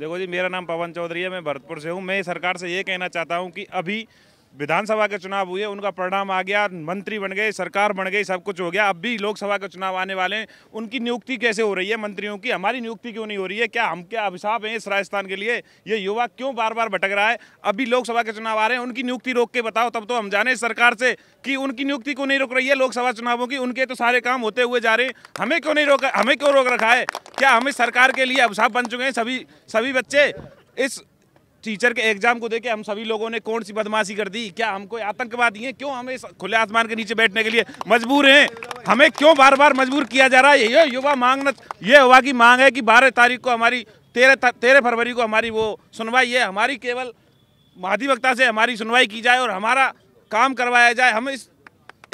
देखो जी मेरा नाम पवन चौधरी है मैं भरतपुर से हूँ मैं सरकार से ये कहना चाहता हूँ कि अभी विधानसभा के चुनाव हुए उनका परिणाम आ गया मंत्री बन गए सरकार बन गई सब कुछ हो गया अब भी लोकसभा के चुनाव आने वाले हैं उनकी नियुक्ति कैसे हो रही है मंत्रियों की हमारी नियुक्ति क्यों नहीं हो रही है क्या हम क्या अभिशाप हैं इस राजस्थान के लिए ये युवा क्यों बार बार भटक रहा है अभी लोकसभा के चुनाव आ रहे हैं उनकी नियुक्ति रोक के बताओ तब तो हम जाने सरकार से कि उनकी नियुक्ति क्यों नहीं रोक रही है लोकसभा चुनावों की उनके तो सारे काम होते हुए जा रहे हैं हमें क्यों नहीं रोका हमें क्यों रोक रखा है क्या हमें सरकार के लिए अभिशाप बन चुके हैं सभी सभी बच्चे इस टीचर के एग्जाम को देके हम सभी लोगों ने कौन सी बदमाशी कर दी क्या हमको आतंकवादी हैं क्यों हमें खुले आसमान के नीचे बैठने के लिए मजबूर हैं हमें क्यों बार बार मजबूर किया जा रहा है ये युवा मांगना ये युवा की मांग है कि बारह तारीख को हमारी तेरह तेरह फरवरी को हमारी वो सुनवाई है हमारी केवल महाधिवक्ता से हमारी सुनवाई की जाए और हमारा काम करवाया जाए हम इस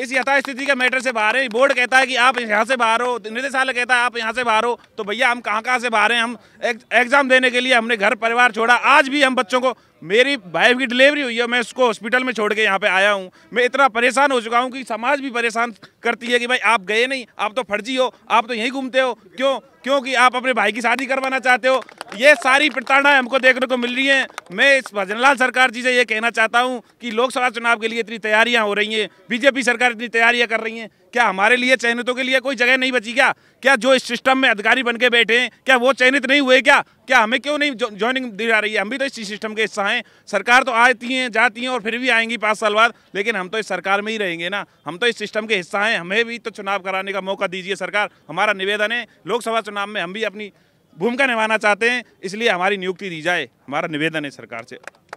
इस यथास्थिति के मैटर से बाहर है बोर्ड कहता है कि आप यहाँ से बाहर हो निदेशालय कहता है आप यहाँ से बाहर हो तो भैया हम कहाँ कहाँ से बाहर हैं हम एग्ज़ाम देने के लिए हमने घर परिवार छोड़ा आज भी हम बच्चों को मेरी वाइफ की डिलीवरी हुई है मैं उसको हॉस्पिटल में छोड़ के यहाँ पे आया हूँ मैं इतना परेशान हो चुका हूँ कि समाज भी परेशान करती है कि भाई आप गए नहीं आप तो फर्जी हो आप तो यहीं घूमते हो क्यों क्योंकि आप अपने भाई की शादी करवाना चाहते हो ये सारी प्रताड़ना हमको देखने को मिल रही है मैं इस भजनलाल सरकार जी से ये कहना चाहता हूँ कि लोकसभा चुनाव के लिए इतनी तैयारियाँ हो रही हैं बीजेपी सरकार इतनी तैयारियाँ कर रही है क्या हमारे लिए चयनितों के लिए कोई जगह नहीं बची क्या क्या जो इस सिस्टम में अधिकारी बन के बैठे हैं क्या वो चयनित नहीं हुए क्या क्या हमें क्यों नहीं ज्वाइनिंग दी जा रही है हम भी तो इस सिस्टम के हिस्सा हैं सरकार तो आती हैं जाती हैं और फिर भी आएंगी पाँच साल बाद लेकिन हम तो इस सरकार में ही रहेंगे ना हम तो इस सिस्टम के हिस्सा हैं हमें भी तो चुनाव कराने का मौका दीजिए सरकार हमारा निवेदन है लोकसभा चुनाव में हम भी अपनी भूमिका निभाना चाहते हैं इसलिए हमारी नियुक्ति दी जाए हमारा निवेदन है सरकार से